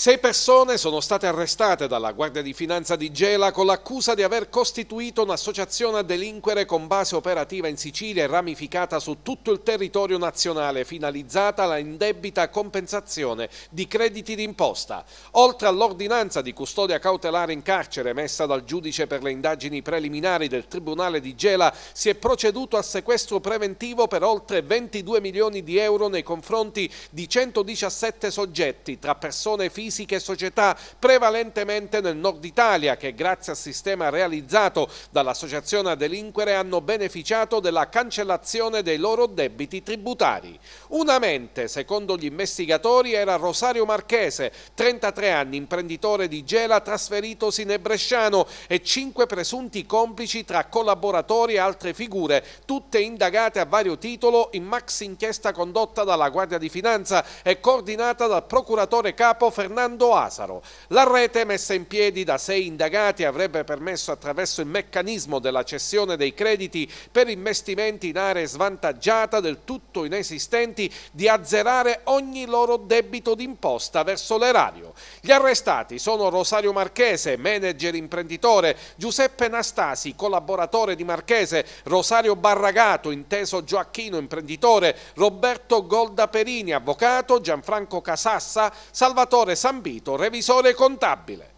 Sei persone sono state arrestate dalla Guardia di Finanza di Gela con l'accusa di aver costituito un'associazione a delinquere con base operativa in Sicilia e ramificata su tutto il territorio nazionale, finalizzata alla indebita compensazione di crediti d'imposta. Oltre all'ordinanza di custodia cautelare in carcere emessa dal giudice per le indagini preliminari del Tribunale di Gela, si è proceduto a sequestro preventivo per oltre 22 milioni di euro nei confronti di 117 soggetti, tra persone fisiche fisiche società prevalentemente nel nord Italia che grazie al sistema realizzato dall'associazione a delinquere hanno beneficiato della cancellazione dei loro debiti tributari. Una mente, secondo gli investigatori, era Rosario Marchese, 33 anni, imprenditore di Gela trasferitosi nel Bresciano e cinque presunti complici tra collaboratori e altre figure, tutte indagate a vario titolo in max inchiesta condotta dalla Guardia di Finanza e coordinata dal procuratore capo Fernando Fernando Asaro. La rete messa in piedi da sei indagati avrebbe permesso attraverso il meccanismo della cessione dei crediti per investimenti in aree svantaggiate del tutto inesistenti di azzerare ogni loro debito d'imposta verso l'erario. Gli arrestati sono Rosario Marchese, manager imprenditore, Giuseppe Nastasi, collaboratore di Marchese, Rosario Barragato, inteso Gioacchino, imprenditore, Roberto Goldaperini, avvocato, Gianfranco Casassa, Salvatore Sambito, revisore contabile.